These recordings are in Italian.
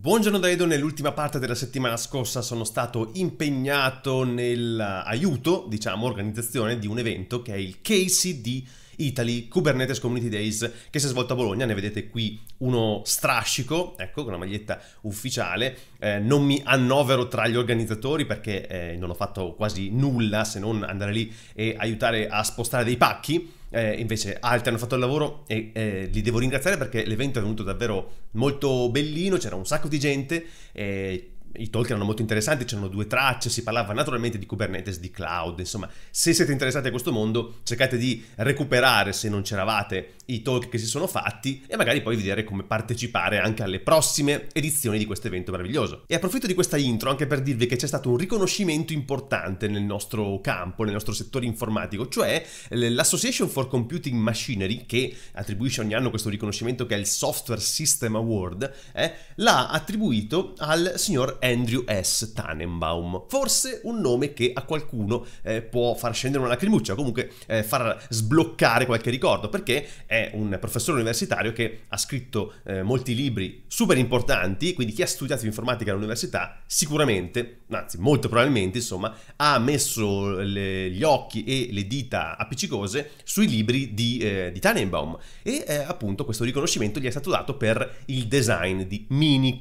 Buongiorno Daedo, nell'ultima parte della settimana scorsa sono stato impegnato nell'aiuto, diciamo, organizzazione di un evento che è il KCD Italy Kubernetes Community Days che si è svolto a Bologna, ne vedete qui uno strascico, ecco, con una maglietta ufficiale, eh, non mi annovero tra gli organizzatori perché eh, non ho fatto quasi nulla se non andare lì e aiutare a spostare dei pacchi, eh, invece altri hanno fatto il lavoro e eh, li devo ringraziare perché l'evento è venuto davvero molto bellino, c'era un sacco di gente, eh, i talk erano molto interessanti, c'erano due tracce, si parlava naturalmente di Kubernetes, di cloud, insomma, se siete interessati a questo mondo cercate di recuperare, se non c'eravate, i talk che si sono fatti e magari poi vedere come partecipare anche alle prossime edizioni di questo evento meraviglioso. E approfitto di questa intro anche per dirvi che c'è stato un riconoscimento importante nel nostro campo, nel nostro settore informatico, cioè l'Association for Computing Machinery, che attribuisce ogni anno questo riconoscimento che è il Software System Award, eh, l'ha attribuito al signor Andrew S. Tannenbaum. Forse un nome che a qualcuno eh, può far scendere una lacrimuccia, o comunque eh, far sbloccare qualche ricordo, perché è un professore universitario che ha scritto eh, molti libri super importanti, quindi chi ha studiato informatica all'università sicuramente, anzi molto probabilmente, insomma, ha messo le, gli occhi e le dita appiccicose sui libri di, eh, di Tannenbaum e eh, appunto questo riconoscimento gli è stato dato per il design di Minix.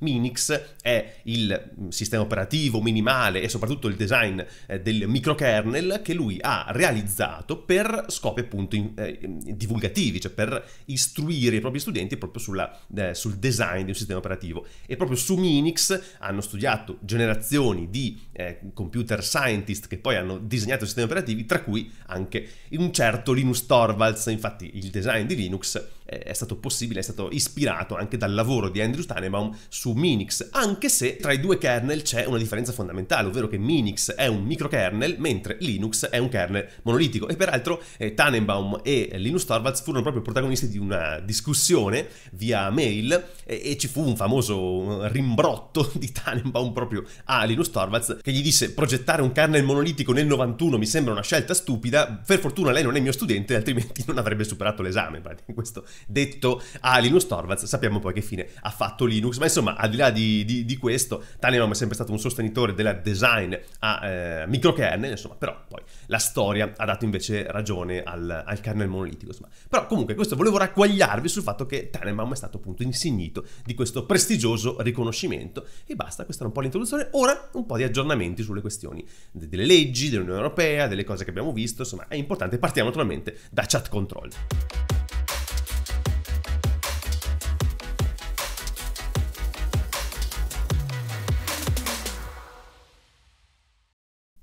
Minix è il mm, sistema operativo minimale e soprattutto il design eh, del microkernel che lui ha realizzato per scopi appunto in, eh, divulgativi, cioè per istruire i propri studenti proprio sulla, eh, sul design di un sistema operativo. E proprio su Minix hanno studiato generazioni di eh, computer scientist che poi hanno disegnato sistemi operativi, tra cui anche un certo Linus Torvalds, infatti il design di Linux è stato possibile, è stato ispirato anche dal lavoro di Andrew Tannenbaum su Minix, anche se tra i due kernel c'è una differenza fondamentale, ovvero che Minix è un microkernel mentre Linux è un kernel monolitico e peraltro eh, Tannenbaum e Linus Torvalds furono proprio protagonisti di una discussione via mail eh, e, ci fu un famoso rimbrotto di Tannenbaum proprio a Linus Torvalds che gli disse progettare un kernel monolitico nel 91 mi sembra una scelta stupida, per fortuna lei non è mio studente altrimenti non avrebbe superato l'esame, questo detto a Linus Torvalds, sappiamo poi che fine ha fatto Linux, ma insomma al di là di, di, di questo, Tannenbaum è sempre stato un sostenitore del design a eh, microkernel, insomma, però poi la storia ha dato invece ragione al, al kernel monolitico, insomma. Però comunque questo volevo racquagliarvi sul fatto che Tannenbaum è stato appunto insignito di questo prestigioso riconoscimento e basta, questa era un po' l'introduzione, ora un po' di aggiornamenti sulle questioni delle leggi, dell'Unione Europea, delle cose che abbiamo visto, insomma è importante, partiamo naturalmente da chat control.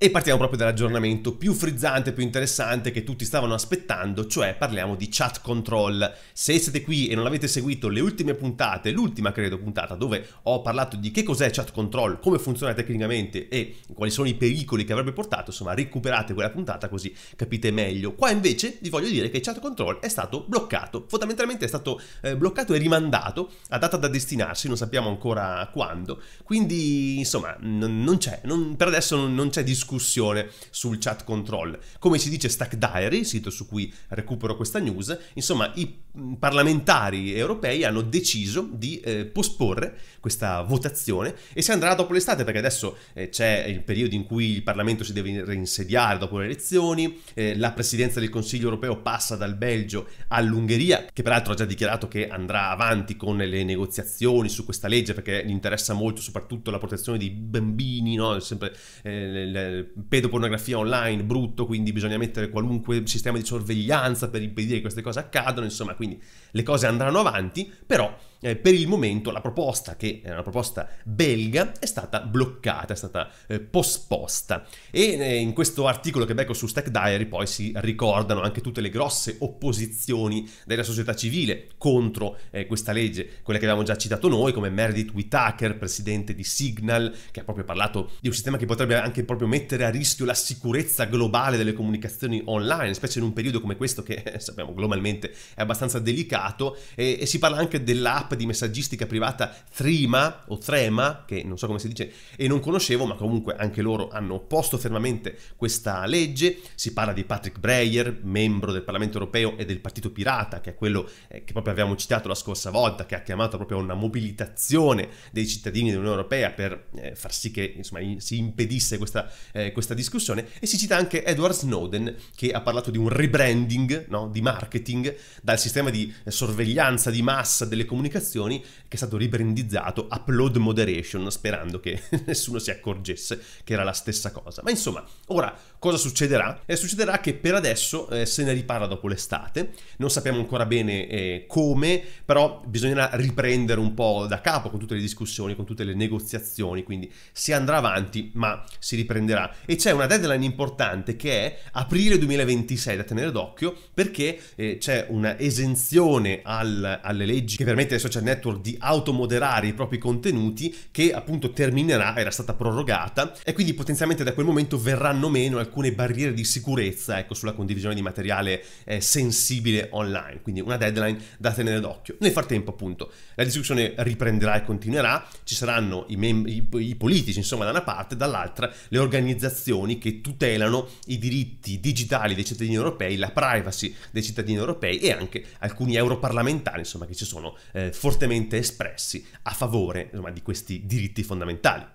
E partiamo proprio dall'aggiornamento più frizzante, più interessante che tutti stavano aspettando, cioè parliamo di chat control. Se siete qui e non avete seguito le ultime puntate, l'ultima credo puntata dove ho parlato di che cos'è chat control, come funziona tecnicamente e quali sono i pericoli che avrebbe portato, insomma recuperate quella puntata così capite meglio. Qua invece vi voglio dire che chat control è stato bloccato, fondamentalmente è stato eh, bloccato e rimandato a data da destinarsi, non sappiamo ancora quando, quindi insomma non c'è, non, per adesso non, non c'è discussione discussione sul chat control. Come si dice Stack Diary, sito su cui recupero questa news, insomma i mm, parlamentari europei hanno deciso di eh, posporre questa votazione e si andrà dopo l'estate perché adesso eh, c'è il periodo in cui il Parlamento si deve reinsediare dopo le elezioni, eh, la presidenza del Consiglio europeo passa dal Belgio all'Ungheria che peraltro ha già dichiarato che andrà avanti con le negoziazioni su questa legge perché gli interessa molto soprattutto la protezione dei bambini, no? sempre eh, pedopornografia online, brutto, quindi bisogna mettere qualunque sistema di sorveglianza per impedire che queste cose accadano, insomma, quindi le cose andranno avanti, però eh, per il momento la proposta, che è una proposta belga, è stata bloccata, è stata eh, posposta. E eh, in questo articolo che becco su Stack Diary poi si ricordano anche tutte le grosse opposizioni della società civile contro eh, questa legge, quelle che abbiamo già citato noi, come Meredith Whitaker, presidente di Signal, che ha proprio parlato di un sistema che potrebbe anche proprio mettere a rischio la sicurezza globale delle comunicazioni online, specie in un periodo come questo che eh, sappiamo globalmente è abbastanza delicato, e, e si parla anche dell'app l'app di messaggistica privata Trima o Trema, che non so come si dice e non conoscevo, ma comunque anche loro hanno opposto fermamente questa legge. Si parla di Patrick Breyer, membro del Parlamento europeo e del Partito Pirata, che è quello eh, che proprio avevamo citato la scorsa volta, che ha chiamato proprio una mobilitazione dei cittadini dell'Unione Europea per eh, far sì che insomma, si impedisse questa, eh, questa discussione. E si cita anche Edward Snowden, che ha parlato di un rebranding, no? di marketing, dal sistema di eh, sorveglianza di massa delle comunicazioni pubblicazioni che è stato ribrandizzato Upload Moderation, sperando che nessuno si accorgesse che era la stessa cosa. Ma insomma, ora cosa succederà? Eh, succederà che per adesso eh, se ne riparla dopo l'estate, non sappiamo ancora bene eh, come, però bisognerà riprendere un po' da capo con tutte le discussioni, con tutte le negoziazioni, quindi si andrà avanti, ma si riprenderà. E c'è una deadline importante che è aprile 2026 da tenere d'occhio perché eh, c'è una esenzione al, alle leggi che permette adesso social network di automoderare i propri contenuti che appunto terminerà, era stata prorogata e quindi potenzialmente da quel momento verranno meno alcune barriere di sicurezza ecco, sulla condivisione di materiale eh, sensibile online, quindi una deadline da tenere d'occhio. Nel frattempo appunto la discussione riprenderà e continuerà, ci saranno i, mem- i, i politici insomma da una parte, dall'altra le organizzazioni che tutelano i diritti digitali dei cittadini europei, la privacy dei cittadini europei e anche alcuni europarlamentari insomma che ci sono eh, fortemente espressi a favore insomma, di questi diritti fondamentali.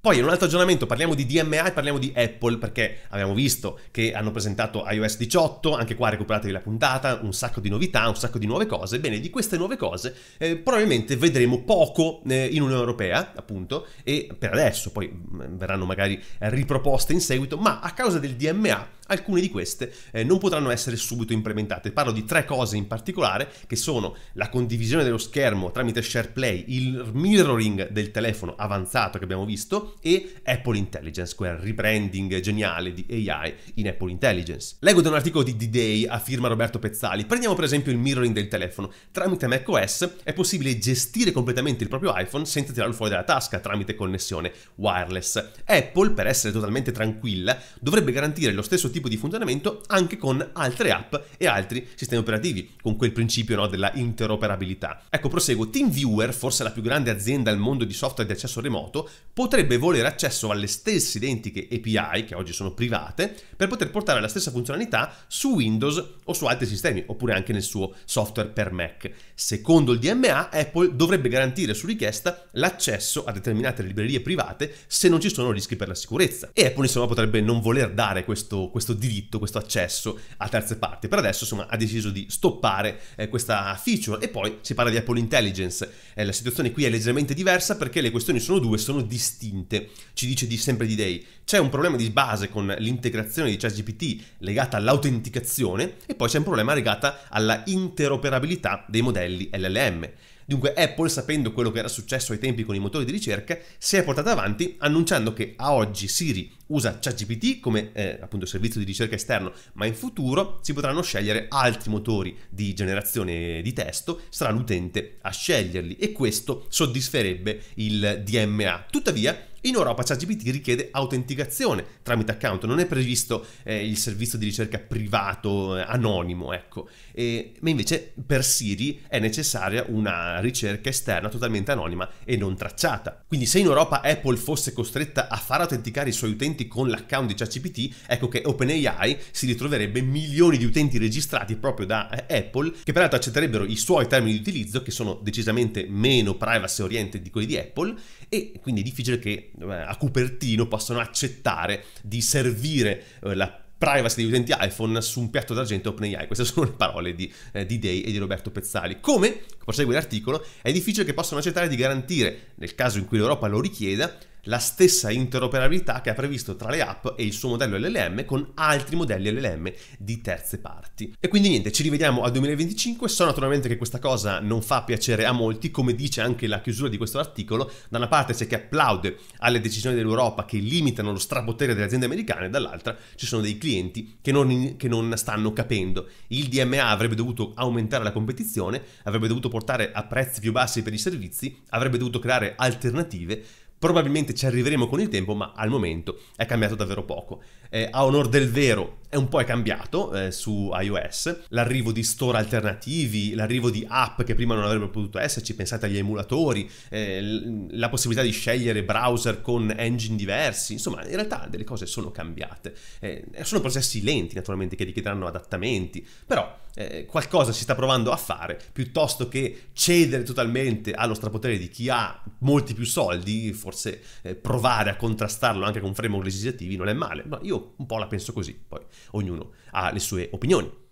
Poi in un altro aggiornamento parliamo di DMA e parliamo di Apple perché abbiamo visto che hanno presentato iOS 18, anche qua recuperatevi la puntata, un sacco di novità, un sacco di nuove cose. Bene, di queste nuove cose eh, probabilmente vedremo poco eh, in Unione Europea, appunto, e per adesso poi mm, verranno magari riproposte in seguito, ma a causa del DMA alcune di queste eh, non potranno essere subito implementate. Parlo di tre cose in particolare che sono la condivisione dello schermo tramite SharePlay, il mirroring del telefono avanzato che abbiamo visto e Apple Intelligence, quel rebranding geniale di AI in Apple Intelligence. Leggo da un articolo di D-Day a firma Roberto Pezzali. Prendiamo per esempio il mirroring del telefono. Tramite macOS è possibile gestire completamente il proprio iPhone senza tirarlo fuori dalla tasca tramite connessione wireless. Apple, per essere totalmente tranquilla, dovrebbe garantire lo stesso tipo tipo di funzionamento anche con altre app e altri sistemi operativi, con quel principio no, della interoperabilità. Ecco, proseguo, TeamViewer, forse la più grande azienda al mondo di software di accesso remoto, potrebbe volere accesso alle stesse identiche API, che oggi sono private, per poter portare la stessa funzionalità su Windows o su altri sistemi, oppure anche nel suo software per Mac. Secondo il DMA, Apple dovrebbe garantire su richiesta l'accesso a determinate librerie private se non ci sono rischi per la sicurezza. E Apple insomma potrebbe non voler dare questo, questa questo diritto, questo accesso a terze parti. Per adesso insomma ha deciso di stoppare eh, questa feature e poi si parla di Apple Intelligence. Eh, la situazione qui è leggermente diversa perché le questioni sono due, sono distinte. Ci dice di sempre di Day. C'è un problema di base con l'integrazione di ChatGPT legata all'autenticazione e poi c'è un problema legato alla interoperabilità dei modelli LLM. Dunque Apple, sapendo quello che era successo ai tempi con i motori di ricerca, si è portata avanti annunciando che a oggi Siri usa ChatGPT come eh, appunto servizio di ricerca esterno, ma in futuro si potranno scegliere altri motori di generazione di testo, sarà l'utente a sceglierli e questo soddisferebbe il DMA. Tuttavia, in Europa ChatGPT richiede autenticazione tramite account, non è previsto eh, il servizio di ricerca privato eh, anonimo, ecco. E, ma invece per Siri è necessaria una ricerca esterna totalmente anonima e non tracciata. Quindi se in Europa Apple fosse costretta a far autenticare i suoi utenti con l'account di ChatGPT, ecco che OpenAI si ritroverebbe milioni di utenti registrati proprio da eh, Apple, che peraltro accetterebbero i suoi termini di utilizzo, che sono decisamente meno privacy oriented di quelli di Apple, e quindi è difficile che eh, a Cupertino possano accettare di servire eh, la privacy degli utenti iPhone su un piatto d'argento OpenAI. Queste sono le parole di, eh, di Day e di Roberto Pezzali. Come, prosegue l'articolo, è difficile che possano accettare di garantire, nel caso in cui l'Europa lo richieda, la stessa interoperabilità che ha previsto tra le app e il suo modello LLM con altri modelli LLM di terze parti. E quindi niente, ci rivediamo al 2025, so naturalmente che questa cosa non fa piacere a molti, come dice anche la chiusura di questo articolo, da una parte c'è chi applaude alle decisioni dell'Europa che limitano lo strapotere delle aziende americane, dall'altra ci sono dei clienti che non, che non stanno capendo. Il DMA avrebbe dovuto aumentare la competizione, avrebbe dovuto portare a prezzi più bassi per i servizi, avrebbe dovuto creare alternative, Probabilmente ci arriveremo con il tempo, ma al momento è cambiato davvero poco eh, a onor del vero è un po' è cambiato eh, su iOS, l'arrivo di store alternativi, l'arrivo di app che prima non avrebbero potuto esserci, pensate agli emulatori, eh, la possibilità di scegliere browser con engine diversi, insomma in realtà delle cose sono cambiate, eh, sono processi lenti naturalmente che richiederanno adattamenti, però eh, qualcosa si sta provando a fare piuttosto che cedere totalmente allo strapotere di chi ha molti più soldi, forse eh, provare a contrastarlo anche con framework legislativi non è male, ma io io un po' la penso così, poi ognuno ha le sue opinioni.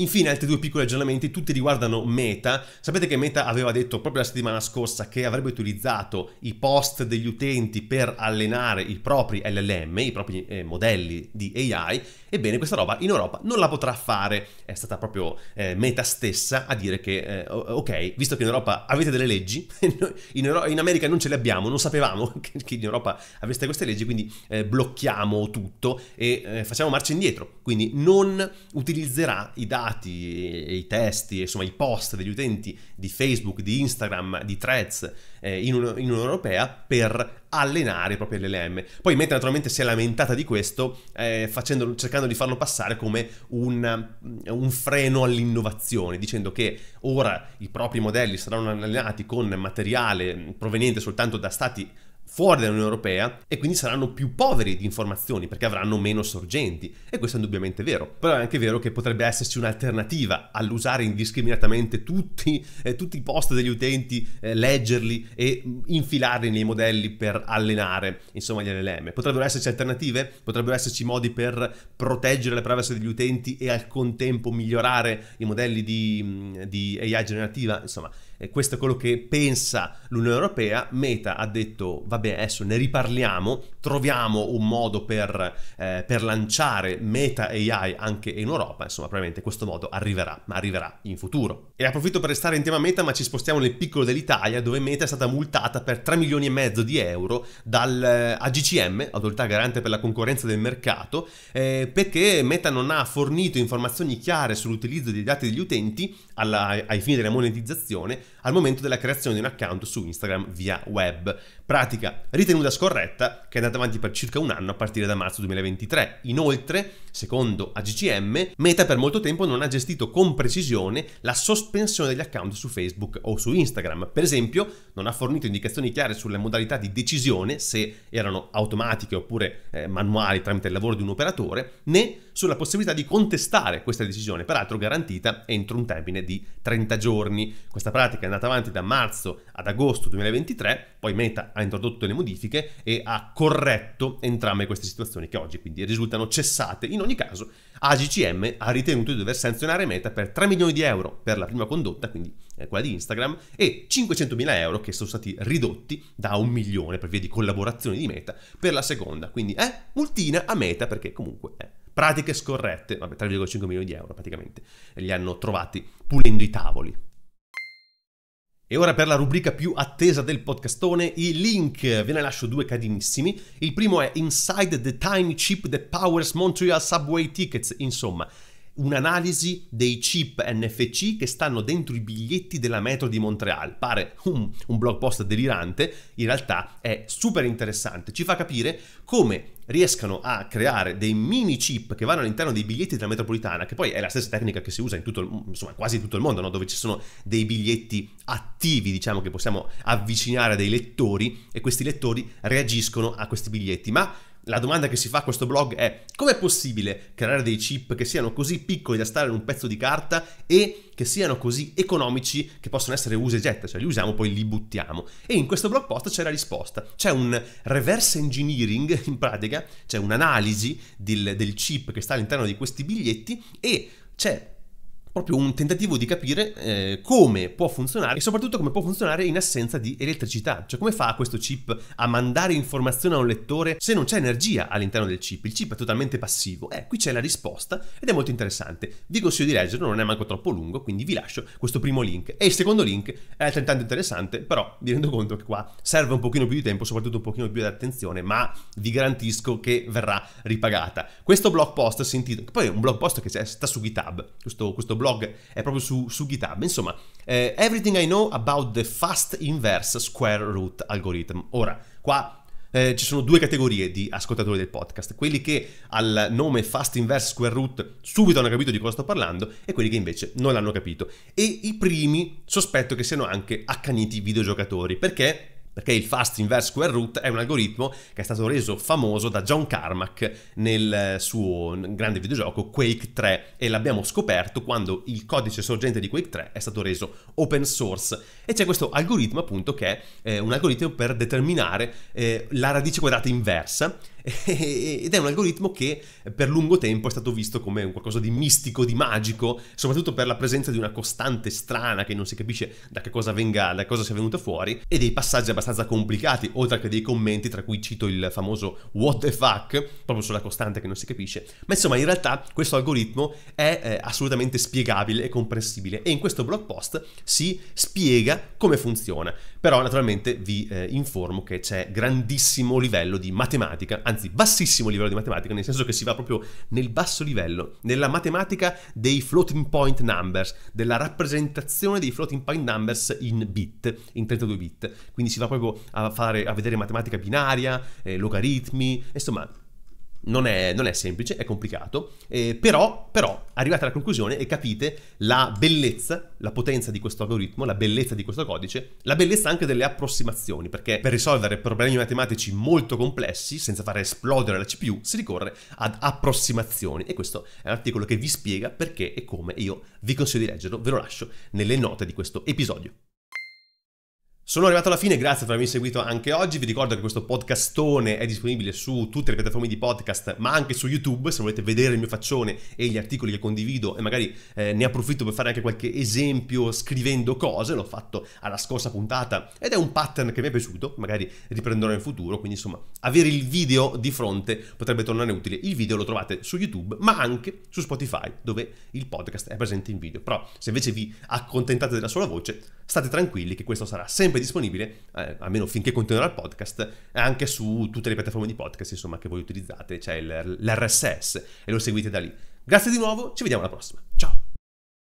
Infine, altri due piccoli aggiornamenti, tutti riguardano Meta. Sapete che Meta aveva detto proprio la settimana scorsa che avrebbe utilizzato i post degli utenti per allenare i propri LLM, i propri eh, modelli di AI. Ebbene, questa roba in Europa non la potrà fare. È stata proprio eh, Meta stessa a dire che, eh, ok, visto che in Europa avete delle leggi, in, Euro- in, America non ce le abbiamo, non sapevamo che, in Europa aveste queste leggi, quindi eh, blocchiamo tutto e eh, facciamo marcia indietro. Quindi non utilizzerà i dati filmati e, eh, i testi, insomma i post degli utenti di Facebook, di Instagram, di Threads eh, in, un, in un'Unione Europea per allenare i propri LLM. Poi Meta naturalmente si è lamentata di questo eh, facendo, cercando di farlo passare come un, mm, un freno all'innovazione, dicendo che ora i propri modelli saranno allenati con materiale mm, proveniente soltanto da stati fuori dall'Unione Europea e quindi saranno più poveri di informazioni perché avranno meno sorgenti e questo è indubbiamente vero, però è anche vero che potrebbe esserci un'alternativa all'usare indiscriminatamente tutti, eh, tutti i post degli utenti, eh, leggerli e mm, infilarli nei modelli per allenare insomma gli LLM. Potrebbero esserci alternative, potrebbero esserci modi per proteggere la privacy degli utenti e al contempo migliorare i modelli di, mm, di AI generativa, insomma e questo è quello che pensa l'Unione Europea, Meta ha detto vabbè adesso ne riparliamo, troviamo un modo per, eh, per lanciare Meta AI anche in Europa, insomma probabilmente questo modo arriverà, ma arriverà in futuro. E approfitto per restare in tema Meta ma ci spostiamo nel piccolo dell'Italia dove Meta è stata multata per 3 milioni e mezzo di euro dal eh, AGCM, Autorità Garante per la Concorrenza del Mercato, eh, perché Meta non ha fornito informazioni chiare sull'utilizzo dei dati degli utenti alla, ai fini della monetizzazione al momento della creazione di un account su Instagram via web. Pratica ritenuta scorretta che è andata avanti per circa un anno a partire da marzo 2023. Inoltre, secondo AGCM, Meta per molto tempo non ha gestito con precisione la sospensione degli account su Facebook o su Instagram. Per esempio, non ha fornito indicazioni chiare sulle modalità di decisione, se erano automatiche oppure eh, manuali tramite il lavoro di un operatore, né sulla possibilità di contestare questa decisione, peraltro garantita entro un termine di 30 giorni. Questa pratica è andata avanti da marzo ad agosto 2023, poi Meta ha introdotto delle modifiche e ha corretto entrambe queste situazioni che oggi quindi risultano cessate. In ogni caso, AGCM ha ritenuto di dover sanzionare Meta per 3 milioni di euro per la prima condotta, quindi eh, quella di Instagram, e 500 mila euro che sono stati ridotti da un milione per via di collaborazione di Meta per la seconda. Quindi, eh, multina a Meta perché comunque è eh, pratiche scorrette, vabbè 3,5 milioni di euro praticamente, li hanno trovati pulendo i tavoli. E ora per la rubrica più attesa del podcastone, i link, ve ne lascio due carinissimi. Il primo è Inside the Time Chip that powers Montreal Subway Tickets, insomma, un'analisi dei chip NFC che stanno dentro i biglietti della metro di Montreal. Pare un, un blog post delirante, in realtà è super interessante, ci fa capire come riescano a creare dei mini chip che vanno all'interno dei biglietti della metropolitana, che poi è la stessa tecnica che si usa in tutto il, insomma, quasi in tutto il mondo, no? dove ci sono dei biglietti attivi, diciamo, che possiamo avvicinare a dei lettori e questi lettori reagiscono a questi biglietti, ma la domanda che si fa a questo blog è com'è possibile creare dei chip che siano così piccoli da stare in un pezzo di carta e che siano così economici che possono essere usa e getta, cioè li usiamo poi li buttiamo. E in questo blog post c'è la risposta, c'è un reverse engineering in pratica, c'è un'analisi del, del chip che sta all'interno di questi biglietti e c'è proprio un tentativo di capire eh, come può funzionare e soprattutto come può funzionare in assenza di elettricità, cioè come fa questo chip a mandare informazione a un lettore se non c'è energia all'interno del chip, il chip è totalmente passivo. Eh, qui c'è la risposta ed è molto interessante. Vi consiglio di leggerlo, non è manco troppo lungo, quindi vi lascio questo primo link. E il secondo link è altrettanto interessante, però vi rendo conto che qua serve un pochino più di tempo, soprattutto un pochino più di attenzione, ma vi garantisco che verrà ripagata. Questo blog post si poi è un blog post che c'è, sta su GitHub, questo, questo blog è proprio su, su GitHub. Insomma, eh, Everything I Know About the Fast Inverse Square Root Algorithm. Ora, qua eh, ci sono due categorie di ascoltatori del podcast, quelli che al nome Fast Inverse Square Root subito hanno capito di cosa sto parlando e quelli che invece non l'hanno capito. E i primi sospetto che siano anche accaniti videogiocatori, perché perché il fast inverse square root è un algoritmo che è stato reso famoso da John Carmack nel suo grande videogioco Quake 3 e l'abbiamo scoperto quando il codice sorgente di Quake 3 è stato reso open source e c'è questo algoritmo appunto che è eh, un algoritmo per determinare eh, la radice quadrata inversa ed è un algoritmo che per lungo tempo è stato visto come un qualcosa di mistico, di magico, soprattutto per la presenza di una costante strana che non si capisce da che cosa venga, da cosa sia venuta fuori, e dei passaggi abbastanza complicati, oltre che dei commenti, tra cui cito il famoso what the fuck, proprio sulla costante che non si capisce. Ma insomma, in realtà questo algoritmo è eh, assolutamente spiegabile e comprensibile, e in questo blog post si spiega come funziona. Però naturalmente vi eh, informo che c'è grandissimo livello di matematica, anzi anzi bassissimo livello di matematica, nel senso che si va proprio nel basso livello, nella matematica dei floating point numbers, della rappresentazione dei floating point numbers in bit, in 32 bit. Quindi si va proprio a, fare, a vedere matematica binaria, eh, logaritmi, insomma non è, non è, semplice, è complicato, eh, però, però arrivate alla conclusione e capite la bellezza, la potenza di questo algoritmo, la bellezza di questo codice, la bellezza anche delle approssimazioni, perché per risolvere problemi matematici molto complessi, senza far esplodere la CPU, si ricorre ad approssimazioni e questo è un articolo che vi spiega perché e come io vi consiglio di leggerlo, ve lo lascio nelle note di questo episodio. Sono arrivato alla fine, grazie per avermi seguito anche oggi. Vi ricordo che questo podcastone è disponibile su tutte le piattaforme di podcast, ma anche su YouTube. Se volete vedere il mio faccione e gli articoli che condivido, e magari eh, ne approfitto per fare anche qualche esempio scrivendo cose, l'ho fatto alla scorsa puntata ed è un pattern che mi è piaciuto. Magari riprenderò in futuro. Quindi, insomma, avere il video di fronte potrebbe tornare utile. Il video lo trovate su YouTube, ma anche su Spotify, dove il podcast è presente in video. Però, se invece vi accontentate della sola voce, state tranquilli che questo sarà sempre disponibile, eh, almeno finché continuerà il podcast, anche su tutte le piattaforme di podcast insomma, che voi utilizzate, c'è cioè l'RSS e lo seguite da lì. Grazie di nuovo, ci vediamo alla prossima. Ciao!